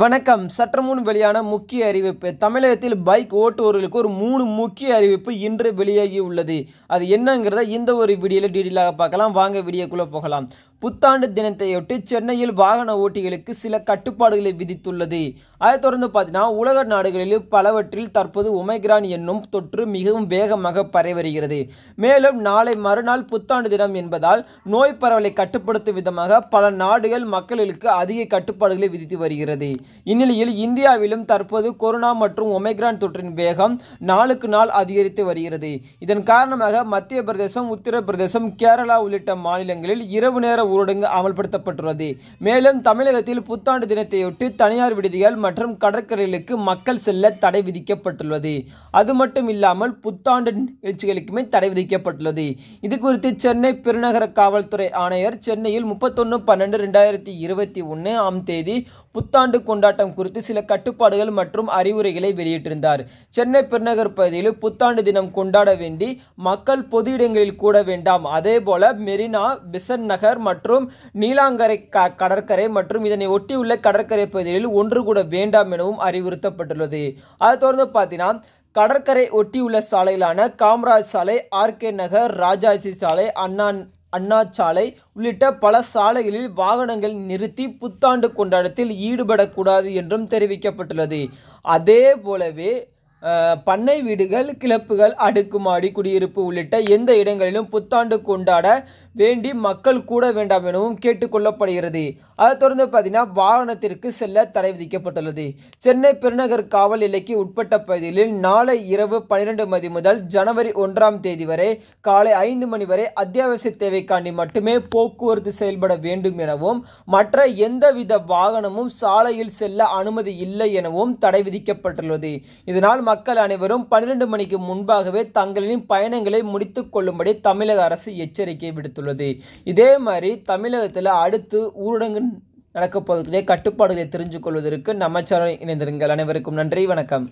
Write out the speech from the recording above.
வணக்கம் சற்று முன் வெளியான முக்கிய அறிவிப்பு தமிழகத்தில் பைக் ஓட்டுவர்களுக்கு ஒரு மூணு முக்கிய அறிவிப்பு இன்று வெளியாகி உள்ளது அது என்னங்கிறத இந்த ஒரு வீடியோவில் டீட்டெயிலாக பார்க்கலாம் வாங்க வீடியோக்குள்ளே போகலாம் புத்தாண்டு தினத்தையொட்டி சென்னையில் வாகன ஓட்டிகளுக்கு சில கட்டுப்பாடுகளை விதித்துள்ளது அதைத் தொடர்ந்து பார்த்தீங்கன்னா உலக நாடுகளில் பலவற்றில் தற்போது ஒமைக்ரான் என்னும் தொற்று மிகவும் வேகமாக பரவி வருகிறது மேலும் நாளை மறுநாள் புத்தாண்டு தினம் என்பதால் நோய் பரவலை கட்டுப்படுத்தும் விதமாக பல நாடுகள் மக்களுக்கு அதிக கட்டுப்பாடுகளை விதித்து வருகிறது இந்நிலையில் இந்தியாவிலும் தற்போது கொரோனா மற்றும் ஒமைக்ரான் தொற்றின் வேகம் நாளுக்கு நாள் அதிகரித்து வருகிறது இதன் காரணமாக மத்திய பிரதேசம் உத்தரப்பிரதேசம் கேரளா உள்ளிட்ட மாநிலங்களில் இரவு நேர ஊரடங்கு அமல்படுத்தப்பட்டுள்ளது மேலும் தமிழகத்தில் புத்தாண்டு தினத்தையொட்டி தனியார் விடுதிகள் மற்றும் கடற்கரைகளுக்கு மக்கள் செல்ல தடை விதிக்கப்பட்டுள்ளது அது மட்டும் இல்லாமல் புத்தாண்டு நிகழ்ச்சிகளுக்குமே தடை விதிக்கப்பட்டுள்ளது இது குறித்து சென்னை பெருநகர காவல்துறை ஆணையர் சென்னையில் முப்பத்தொன்னு பன்னெண்டு ரெண்டாயிரத்தி இருபத்தி ஒன்று ஆம் தேதி புத்தாண்டு கொண்டாட்டம் குறித்து சில கட்டுப்பாடுகள் மற்றும் அறிவுரைகளை வெளியிட்டிருந்தார் சென்னை பெருநகர் பகுதியில் புத்தாண்டு தினம் கொண்டாட வேண்டி மக்கள் பொது இடங்களில் கூட வேண்டாம் அதே போல மெரினா பிசன் நகர் மற்றும் நீலாங்கரை கடற்கரை மற்றும் இதனை ஒட்டியுள்ள கடற்கரை பகுதிகளில் ஒன்று கூட வேண்டாம் எனவும் அறிவுறுத்தப்பட்டுள்ளது அதை தொடர்ந்து பார்த்தீங்கன்னா கடற்கரை ஒட்டியுள்ள சாலையிலான காமராஜ் சாலை ஆர்கே நகர் ராஜாஜி சாலை அண்ணா அண்ணாச்சாலை உள்ளிட்ட பல சாலைகளில் வாகனங்கள் நிறுத்தி புத்தாண்டு கொண்டாட்டத்தில் ஈடுபடக்கூடாது என்றும் தெரிவிக்கப்பட்டுள்ளது அதே போலவே பண்ணை வீடுகள் கிளப்புகள் அடுக்குமாடி குடியிருப்பு உள்ளிட்ட எந்த இடங்களிலும் புத்தாண்டு கொண்டாட வேண்டி மக்கள் கூட வேண்டாம் எனவும் கேட்டுக்கொள்ளப்படுகிறது அதை தொடர்ந்து பார்த்தீங்கன்னா வாகனத்திற்கு செல்ல தடை விதிக்கப்பட்டுள்ளது சென்னை பெருநகர் காவல் எல்லைக்கு உட்பட்ட பகுதிகளில் நாளை இரவு பனிரெண்டு மணி முதல் ஜனவரி ஒன்றாம் தேதி வரை காலை ஐந்து மணி வரை அத்தியாவசிய தேவைக்காண்டி மட்டுமே போக்குவரத்து செயல்பட வேண்டும் எனவும் மற்ற எந்தவித வாகனமும் சாலையில் செல்ல அனுமதி இல்லை எனவும் தடை விதிக்கப்பட்டுள்ளது இதனால் மக்கள் அனைவரும் பனிரெண்டு மணிக்கு முன்பாகவே தங்களின் பயணங்களை முடித்துக் கொள்ளும்படி தமிழக அரசு எச்சரிக்கை விடுத்துள்ளது தெரிவித்துள்ளது இதே மாதிரி தமிழகத்தில் அடுத்து ஊரடங்கு நடக்கப்போவதற்கு கட்டுப்பாடுகளை தெரிஞ்சு கொள்வதற்கு நம்ம சேனல் இணைந்திருங்கள் அனைவருக்கும் நன்றி வணக்கம்